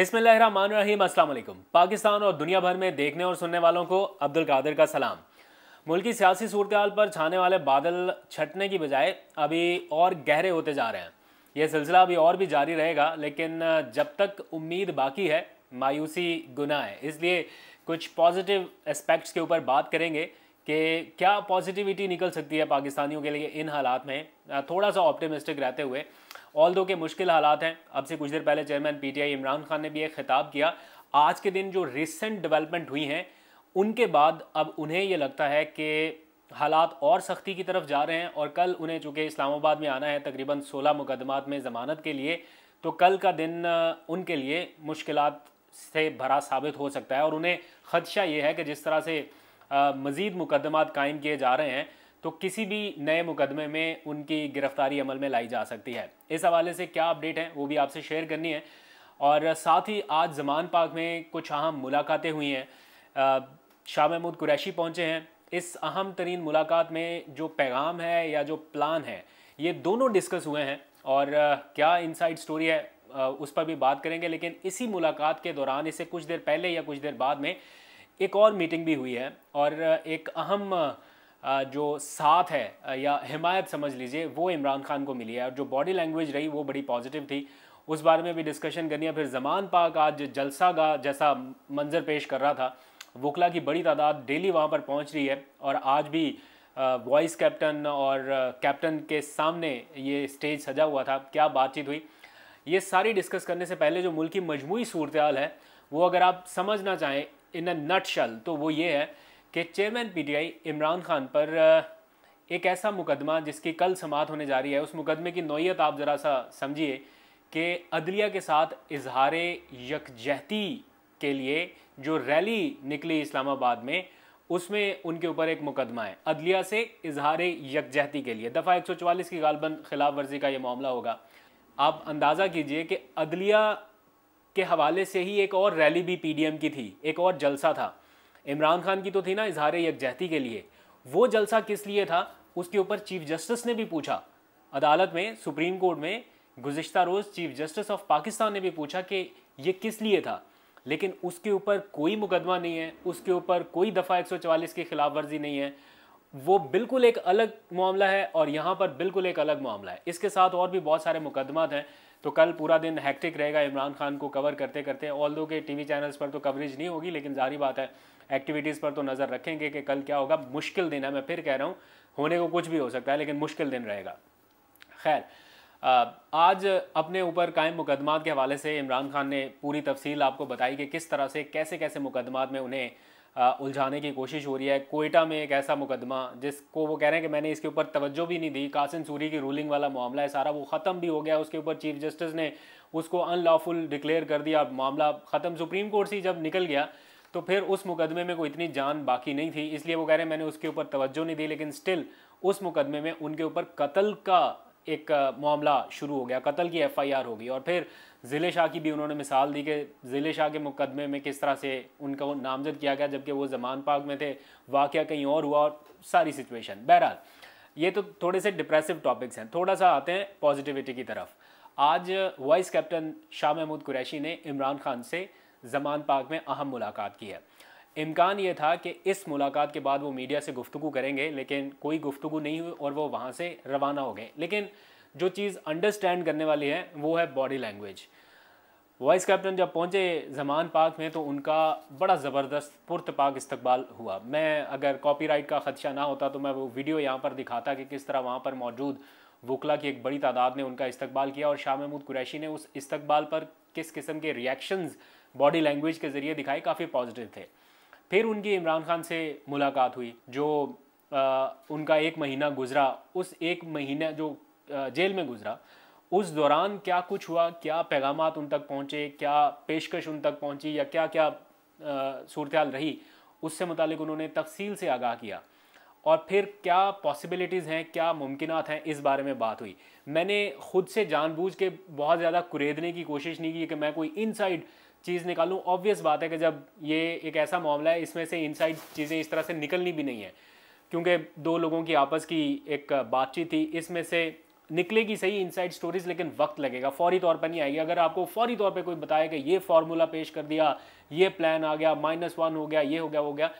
बिस्मिल्लाहिर्रहमानिर्रहीम अस्सलाम वालेकुम पाकिस्तान और दुनिया भर में देखने और सुनने वालों को अब्दुल कादिर का सलाम मुल्क की सियासी सूरत पर छाने वाले बादल छटने की बजाय अभी और गहरे होते जा रहे हैं यह सिलसिला अभी और भी जारी रहेगा लेकिन जब तक उम्मीद बाकी है मायूसी गुना है इसलिए कुछ पॉजिटिव एस्पेक्ट्स के ऊपर बात करेंगे कि क्या पॉजिटिविटी निकल सकती है पाकिस्तानियों के लिए इन हालात में थोड़ा सा ऑप्टिमिस्टिक रहते हुए ऑल दो के मुश्किल हालात हैं अब से कुछ देर पहले चेयरमैन पीटीआई इमरान खान ने भी एक खिताब किया आज के दिन जो रिसेंट डेवलपमेंट हुई हैं उनके बाद अब उन्हें ये लगता है कि हालात और सख्ती की तरफ जा रहे हैं और कल उन्हें चूँकि इस्लामाबाद में आना है तकरीबन सोलह मुकदमात में ज़मानत के लिए तो कल का दिन उनके लिए मुश्किल से भरा साबित हो सकता है और उन्हें खदशा ये है कि जिस तरह से मज़ीद मुकदमात कायम किए जा रहे हैं तो किसी भी नए मुकदमे में उनकी गिरफ्तारी अमल में लाई जा सकती है इस हवाले से क्या अपडेट है वो भी आपसे शेयर करनी है और साथ ही आज जमान पाक में कुछ अहम मुलाकातें हुई हैं शाह महमूद कुरैशी पहुंचे हैं इस अहम तरीन मुलाकात में जो पैगाम है या जो प्लान है ये दोनों डिस्कस हुए हैं और क्या इनसाइड स्टोरी है उस पर भी बात करेंगे लेकिन इसी मुलाकात के दौरान इसे कुछ देर पहले या कुछ देर बाद में एक और मीटिंग भी हुई है और एक अहम जो साथ है या हिमायत समझ लीजिए वो इमरान खान को मिली है और जो बॉडी लैंग्वेज रही वो बड़ी पॉजिटिव थी उस बारे में भी डिस्कशन करनी है फिर जमान पाक आज जलसा का जैसा मंजर पेश कर रहा था वकला की बड़ी तादाद डेली वहाँ पर पहुँच रही है और आज भी वॉइस कैप्टन और कैप्टन के सामने ये स्टेज सजा हुआ था क्या बातचीत हुई ये सारी डिस्कस करने से पहले जो मुल्क की मजमू सूरत है वो अगर आप समझना चाहें इन अ नट शल तो वो ये है कि चेयरमैन पीटीआई इमरान खान पर एक ऐसा मुकदमा जिसकी कल समात होने जा रही है उस मुकदमे की नोयत आप ज़रा सा समझिए कि अदलिया के साथ इजहार यकजहती के लिए जो रैली निकली इस्लामाबाद में उसमें उनके ऊपर एक मुकदमा है अदलिया से इजहार यकजहती के लिए दफ़ा चवालीस की गालबन खिलाफ वर्जी का ये मामला होगा आप अंदाज़ा कीजिए कि अदलिया के हवाले से ही एक और रैली भी पीडीएम की थी एक और जलसा था इमरान खान की तो थी ना इजहार यकजहती के लिए वो जलसा किस लिए था उसके ऊपर चीफ जस्टिस ने भी पूछा अदालत में सुप्रीम कोर्ट में गुजशत रोज़ चीफ जस्टिस ऑफ पाकिस्तान ने भी पूछा कि ये किस लिए था लेकिन उसके ऊपर कोई मुकदमा नहीं है उसके ऊपर कोई दफ़ा चवालीस की खिलाफ वर्जी नहीं है वो बिल्कुल एक अलग मामला है और यहाँ पर बिल्कुल एक अलग मामला है इसके साथ और भी बहुत सारे मुकदमात हैं तो कल पूरा दिन हैक्टिक रहेगा इमरान खान को कवर करते करते ऑल दो के टी चैनल्स पर तो कवरेज नहीं होगी लेकिन जारी बात है एक्टिविटीज़ पर तो नज़र रखेंगे कि कल क्या होगा मुश्किल दिन है मैं फिर कह रहा हूँ होने को कुछ भी हो सकता है लेकिन मुश्किल दिन रहेगा खैर आज अपने ऊपर कायम मुकदमात के हवाले से इमरान खान ने पूरी तफसील आपको बताई कि किस तरह से कैसे कैसे मुकदमात में उन्हें उलझाने की कोशिश हो रही है कोयटा में एक ऐसा मुकदमा जिसको वो कह रहे हैं कि मैंने इसके ऊपर तवज्जो भी नहीं दी कासिम सूरी की रूलिंग वाला मामला है सारा वो ख़त्म भी हो गया उसके ऊपर चीफ जस्टिस ने उसको अनलॉफुल डिक्लेयर कर दिया मामला ख़त्म सुप्रीम कोर्ट से जब निकल गया तो फिर उस मुकदमे में कोई इतनी जान बाकी नहीं थी इसलिए वो कह रहे हैं मैंने उसके ऊपर तवज्जो नहीं दी लेकिन स्टिल उस मुकदमे में उनके ऊपर कत्ल का एक मामला शुरू हो गया कत्ल की एफआईआर हो गई और फिर ज़िले शाह की भी उन्होंने मिसाल दी कि ज़िले शाह के मुकदमे में किस तरह से उनका वो नामजद किया गया जबकि वो जमान पाक में थे वाक़ कहीं और हुआ और सारी सिचुएशन बहरहाल ये तो थोड़े से डिप्रेसिव टॉपिक्स हैं थोड़ा सा आते हैं पॉजिटिविटी की तरफ आज वाइस कैप्टन शाह महमूद कुरैशी ने इमरान खान से जमान पाक में अहम मुलाकात की है इम्कान ये था कि इस मुलाकात के बाद वो मीडिया से गुफ्तु करेंगे लेकिन कोई गुफ्तु नहीं हुई और वो वहाँ से रवाना हो गए लेकिन जो चीज़ अंडरस्टैंड करने वाली है वो है बॉडी लैंग्वेज वाइस कैप्टन जब पहुँचे जमान पाक में तो उनका बड़ा ज़बरदस्त पुरतपाक इस्तकबाल हुआ मैं अगर कॉपीराइट का ख़दशा ना होता तो मैं वो वीडियो यहाँ पर दिखाता कि किस तरह वहाँ पर मौजूद वकला की एक बड़ी तादाद ने उनका इस्तकबाल किया और शाह महमूद कुरैशी ने उस इस्तकबाल पर किस किस्म के रिएक्शंस बॉडी लैंग्वेज के ज़रिए दिखाए काफ़ी पॉजिटिव थे फिर उनकी इमरान खान से मुलाकात हुई जो आ, उनका एक महीना गुजरा उस एक महीना जो जेल में गुजरा उस दौरान क्या कुछ हुआ क्या पैगाम उन तक पहुँचे क्या पेशकश उन तक पहुँची या क्या क्या सूरत रही उससे मुतल उन्होंने तफसील से आगाह किया और फिर क्या पॉसिबिलिटीज़ हैं क्या मुमकिन हैं इस बारे में बात हुई मैंने ख़ुद से जानबूझ के बहुत ज़्यादा कुरेदने की कोशिश नहीं की कि मैं कोई इनसाइड चीज़ निकालूँ ऑब्वियस बात है कि जब ये एक ऐसा मामला है इसमें से इनसाइड चीज़ें इस तरह से निकलनी भी नहीं है क्योंकि दो लोगों की आपस की एक बातचीत थी इसमें से निकलेगी सही इनसाइड स्टोरीज लेकिन वक्त लगेगा फौरी तौर पर नहीं आएगी अगर आपको फौरी तौर पर कोई बताया कि ये फार्मूला पेश कर दिया ये प्लान आ गया माइनस वन हो गया ये हो गया वो गया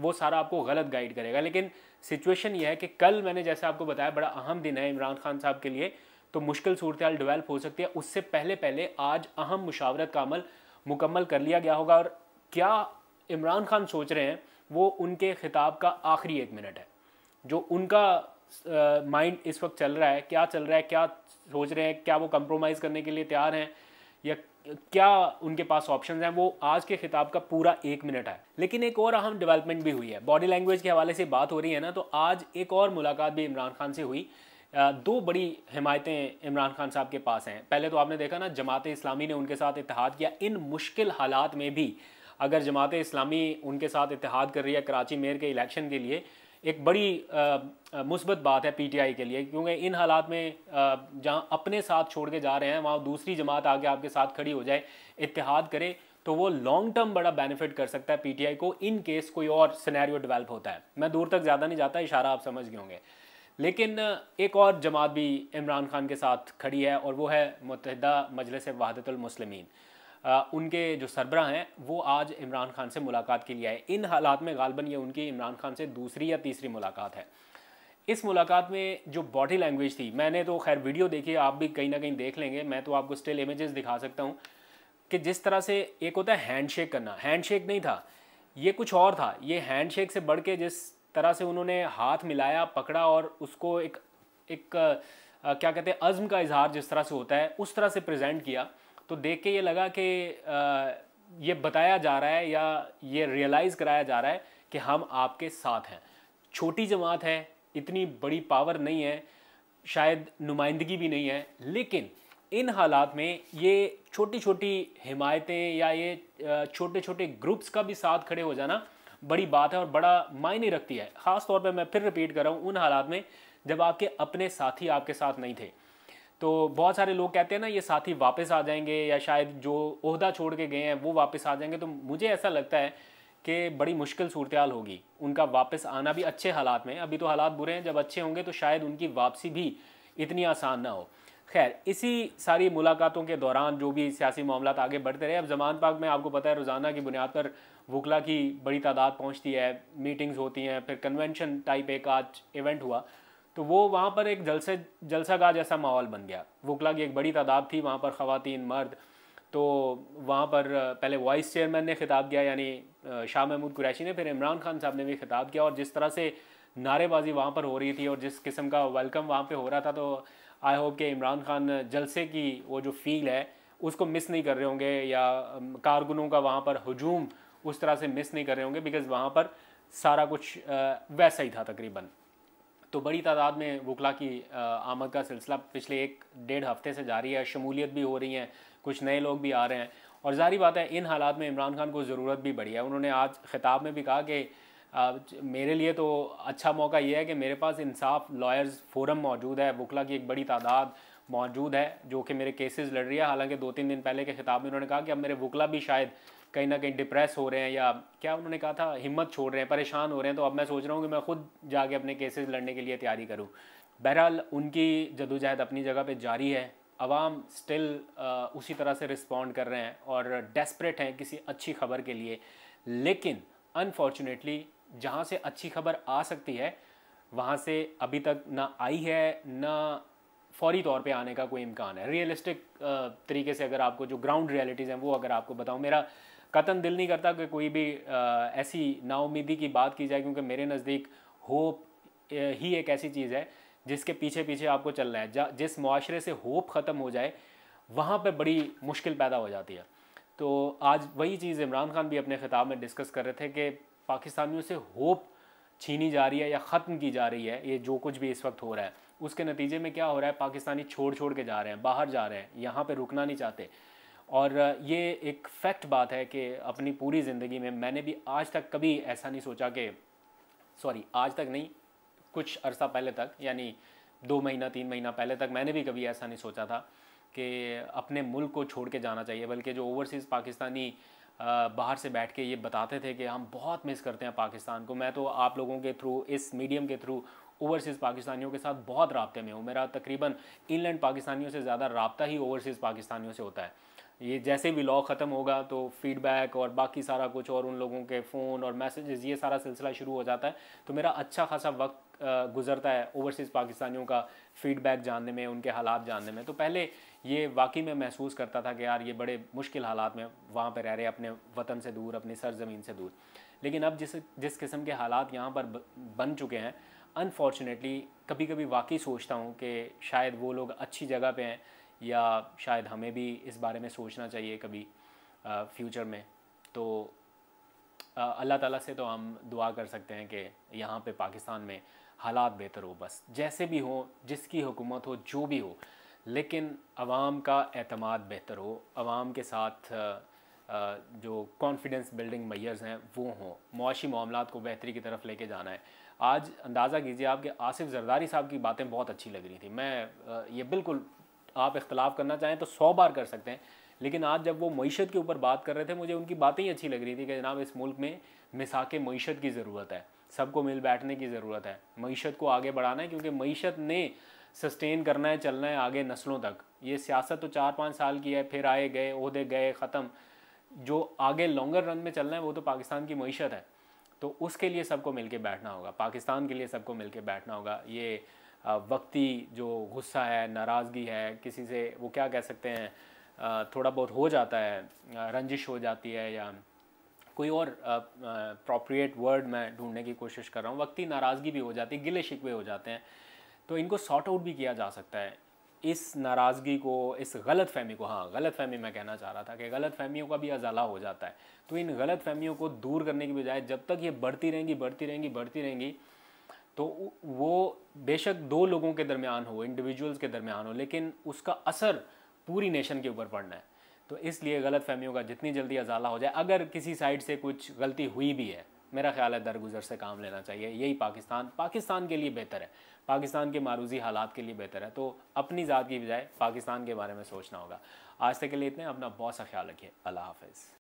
वो सारा आपको गलत गाइड करेगा लेकिन सिचुएशन ये है कि कल मैंने जैसे आपको बताया बड़ा अहम दिन है इमरान खान साहब के लिए तो मुश्किल सूरत डिवेल्प हो सकती है उससे पहले पहले आज अहम मुशावरत का अमल मुकम्मल कर लिया गया होगा और क्या इमरान खान सोच रहे हैं वो उनके खिताब का आखिरी एक मिनट है जो उनका माइंड इस वक्त चल रहा है क्या चल रहा है क्या सोच रहे हैं क्या वो कंप्रोमाइज़ करने के लिए तैयार हैं या क्या उनके पास ऑप्शंस हैं वो आज के खिताब का पूरा एक मिनट है लेकिन एक और अहम डेवलपमेंट भी हुई है बॉडी लैंग्वेज के हवाले से बात हो रही है ना तो आज एक और मुलाकात भी इमरान खान से हुई दो बड़ी हमायतें इमरान खान साहब के पास हैं पहले तो आपने देखा ना जमात इस्लामी ने उनके साथ इतिहाद किया इन मुश्किल हालात में भी अगर जमात इस्लामी उनके साथ इतिहाद कर रही है कराची मेयर के इलेक्शन के लिए एक बड़ी मुस्बत बात है पीटीआई के लिए क्योंकि इन हालात में जहाँ अपने साथ छोड़ के जा रहे हैं वहाँ दूसरी जमात आगे आपके साथ खड़ी हो जाए इतिहाद करे तो वो लॉन्ग टर्म बड़ा बेनिफिट कर सकता है पीटीआई को इन केस कोई और सिनेरियो डेवलप होता है मैं दूर तक ज़्यादा नहीं जाता इशारा आप समझ गए होंगे लेकिन एक और जमात भी इमरान खान के साथ खड़ी है और वो है मुतहदा मजलिस वहादतुलमसलमिन उनके जो सरबरा हैं वो आज इमरान खान से मुलाकात के लिए आए इन हालात में गालबन ये उनकी इमरान खान से दूसरी या तीसरी मुलाकात है इस मुलाकात में जो बॉडी लैंग्वेज थी मैंने तो खैर वीडियो देखी आप भी कहीं ना कहीं देख लेंगे मैं तो आपको स्टिल इमेजेस दिखा सकता हूँ कि जिस तरह से एक होता है हैंडशेक करना हैंडशेक नहीं था ये कुछ और था ये हैंडशेक से बढ़ के जिस तरह से उन्होंने हाथ मिलाया पकड़ा और उसको एक एक आ, क्या कहते हैं अज़म का इजहार जिस तरह से होता है उस तरह से प्रेजेंट किया तो देख के ये लगा कि ये बताया जा रहा है या ये रियलाइज़ कराया जा रहा है कि हम आपके साथ हैं छोटी जमात है इतनी बड़ी पावर नहीं है शायद नुमाइंदगी भी नहीं है लेकिन इन हालात में ये छोटी छोटी हिमायतें या ये छोटे छोटे ग्रुप्स का भी साथ खड़े हो जाना बड़ी बात है और बड़ा मायने रखती है ख़ास तौर पे मैं फिर रिपीट कर रहा हूँ उन हालात में जब आपके अपने साथी आपके साथ नहीं थे तो बहुत सारे लोग कहते हैं ना ये साथी वापस आ जाएंगे या शायद जो उहदा छोड़ के गए हैं वो वापस आ जाएंगे तो मुझे ऐसा लगता है कि बड़ी मुश्किल सूरत होगी उनका वापस आना भी अच्छे हालात में अभी तो हालात बुरे हैं जब अच्छे होंगे तो शायद उनकी वापसी भी इतनी आसान ना हो खैर इसी सारी मुलाकातों के दौरान जो भी सियासी मामला आगे बढ़ते रहे अब जमान पाक में आपको पता है रोज़ाना की बुनियाद पर वकला की बड़ी तादाद पहुंचती है मीटिंग्स होती हैं फिर कन्वेंशन टाइप एक आज इवेंट हुआ तो वो वहाँ पर एक जलसे जलसा का जैसा माहौल बन गया वकला की एक बड़ी तादाद थी वहाँ पर ख़वान मर्द तो वहाँ पर पहले वाइस चेयरमैन ने खिताब किया यानी शाह महमूद कुरैशी ने फिर इमरान खान साहब ने भी खिताब किया और जिस तरह से नारेबाजी वहाँ पर हो रही थी और जिस किस्म का वेलकम वहाँ पर हो रहा था तो आई होप कि इमरान खान जलसे की वो जो फील है उसको मिस नहीं कर रहे होंगे या कारगुनों का वहाँ पर हजूम उस तरह से मिस नहीं कर रहे होंगे बिकॉज़ वहाँ पर सारा कुछ वैसा ही था तकरीबन तो बड़ी तादाद में वकला की आमद का सिलसिला पिछले एक डेढ़ हफ्ते से जारी है शमूलियत भी हो रही है कुछ नए लोग भी आ रहे हैं और जारी बात है इन हालात में इमरान खान को ज़रूरत भी बढ़ी है उन्होंने आज खिताब में भी कहा कि मेरे लिए तो अच्छा मौका ये है कि मेरे पास इंसाफ लॉयर्स फोरम मौजूद है वकला की एक बड़ी तादाद मौजूद है जो कि मेरे केसेस लड़ रही है हालांकि दो तीन दिन पहले के खिताब में उन्होंने कहा कि अब मेरे वकला भी शायद कहीं ना कहीं डिप्रेस हो रहे हैं या क्या उन्होंने कहा था हिम्मत छोड़ रहे हैं परेशान हो रहे हैं तो अब मैं सोच रहा हूँ कि मैं खुद जाके अपने केसेस लड़ने के लिए तैयारी करूँ बहरहाल उनकी जदोजहद अपनी जगह पर जारी है आवाम स्टिल उसी तरह से रिस्पॉन्ड कर रहे हैं और डेस्परेट हैं किसी अच्छी खबर के लिए लेकिन अनफॉर्चुनेटली जहाँ से अच्छी खबर आ सकती है वहाँ से अभी तक ना आई है ना फौरी तौर पे आने का कोई इम्कान है रियलिस्टिक तरीके से अगर आपको जो ग्राउंड रियलिटीज़ हैं वो अगर आपको बताऊँ मेरा कतन दिल नहीं करता कि कोई भी ऐसी नाउमीदी की बात की जाए क्योंकि मेरे नज़दीक होप ही एक ऐसी चीज़ है जिसके पीछे पीछे आपको चलना है जिस मुआरे से होप ख़त्म हो जाए वहाँ पर बड़ी मुश्किल पैदा हो जाती है तो आज वही चीज़ इमरान खान भी अपने ख़िताब में डिस्कस कर रहे थे कि पाकिस्तानियों से होप छीनी जा रही है या ख़त्म की जा रही है ये जो कुछ भी इस वक्त हो रहा है उसके नतीजे में क्या हो रहा है पाकिस्तानी छोड़ छोड़ के जा रहे हैं बाहर जा रहे हैं यहाँ पर रुकना नहीं चाहते और ये एक फैक्ट बात है कि अपनी पूरी ज़िंदगी में मैंने भी आज तक कभी ऐसा नहीं सोचा कि सॉरी आज तक नहीं कुछ अरसा पहले तक यानी दो महीना तीन महीना पहले तक मैंने भी कभी ऐसा नहीं सोचा था कि अपने मुल्क को छोड़ के जाना चाहिए बल्कि जो ओवरसीज़ पाकिस्तानी बाहर से बैठ के ये बताते थे कि हम बहुत मिस करते हैं पाकिस्तान को मैं तो आप लोगों के थ्रू इस मीडियम के थ्रू ओवरसीज़ पाकिस्तानियों के साथ बहुत रबते में हूँ मेरा तकरीबन इनलैंड पाकिस्तानियों से ज़्यादा रबता ही ओवरसीज़ पाकिस्तानियों से होता है ये जैसे भी लॉ ख़त्म होगा तो फीडबैक और बाकी सारा कुछ और उन लोगों के फ़ोन और मैसेजेस ये सारा सिलसिला शुरू हो जाता है तो मेरा अच्छा खासा वक्त गुजरता है ओवरसीज़ पाकिस्तानियों का फीडबैक जानने में उनके हालात जानने में तो पहले ये वाकई में महसूस करता था कि यार ये बड़े मुश्किल हालात में वहाँ पर रह रहे अपने वतन से दूर अपनी सरजमीन से दूर लेकिन अब जिस जिस किस्म के हालात यहाँ पर बन चुके हैं अनफॉर्चुनेटली कभी कभी वाकई सोचता हूँ कि शायद वो लोग अच्छी जगह पे हैं या शायद हमें भी इस बारे में सोचना चाहिए कभी फ्यूचर में तो अल्लाह ताला से तो हम दुआ कर सकते हैं कि यहाँ पे पाकिस्तान में हालात बेहतर हो बस जैसे भी हो जिसकी हुकूमत हो जो भी हो लेकिन आवाम का अतमाद बेहतर हो आवाम के साथ जो कॉन्फिडेंस बिल्डिंग मैयर्स हैं वो हों मुशी मामला को बेहतरी की तरफ लेके जाना है आज अंदाज़ा कीजिए आप कि आसिफ जरदारी साहब की बातें बहुत अच्छी लग रही थी मैं ये बिल्कुल आप इख्तलाफ करना चाहें तो सौ बार कर सकते हैं लेकिन आज जब वो मीशत के ऊपर बात कर रहे थे मुझे उनकी बातें ही अच्छी लग रही थी कि जनाब इस मुल्क में मिसाक मीशत की ज़रूरत है सबको मिल बैठने की ज़रूरत है मीशत को आगे बढ़ाना है क्योंकि मीशत ने सस्टेन करना है चलना है आगे नस्लों तक ये सियासत तो चार पाँच साल की है फिर आए गए उहदे गए ख़त्म जो आगे लॉन्गर रन में चलना है वो तो पाकिस्तान की मीशत है तो उसके लिए सबको के बैठना होगा पाकिस्तान के लिए सबको के बैठना होगा ये वक्ती जो गुस्सा है नाराज़गी है किसी से वो क्या कह सकते हैं थोड़ा बहुत हो जाता है रंजिश हो जाती है या कोई और अप्रोप्रिएट वर्ड मैं ढूंढने की कोशिश कर रहा हूँ वक्ती नाराज़गी भी हो जाती है गिले शिकवे हो जाते हैं तो इनको सॉर्ट आउट भी किया जा सकता है इस नाराज़गी को इस गलत फहमी को हाँ गलत फहमी मैं कहना चाह रहा था कि गलत फहमियों का भी अजाला हो जाता है तो इन गलत फहमियों को दूर करने की बजाय जब तक ये बढ़ती रहेंगी बढ़ती रहेंगी बढ़ती रहेंगी तो वो बेशक दो लोगों के दरमियान हो इंडिविजुअल्स के दरमियान हो लेकिन उसका असर पूरी नेशन के ऊपर पड़ना है तो इसलिए गलत फहमियों का जितनी जल्दी अजाला हो जाए अगर किसी साइड से कुछ गलती हुई भी है मेरा ख्याल है दरगुजर से काम लेना चाहिए यही पाकिस्तान पाकिस्तान के लिए बेहतर है पाकिस्तान के मारूजी हालात के लिए बेहतर है तो अपनी ज़ात की बजाय पाकिस्तान के बारे में सोचना होगा आज तक के लिए इतने अपना बहुत सा ख्याल रखिए अल्लाह हाफिज़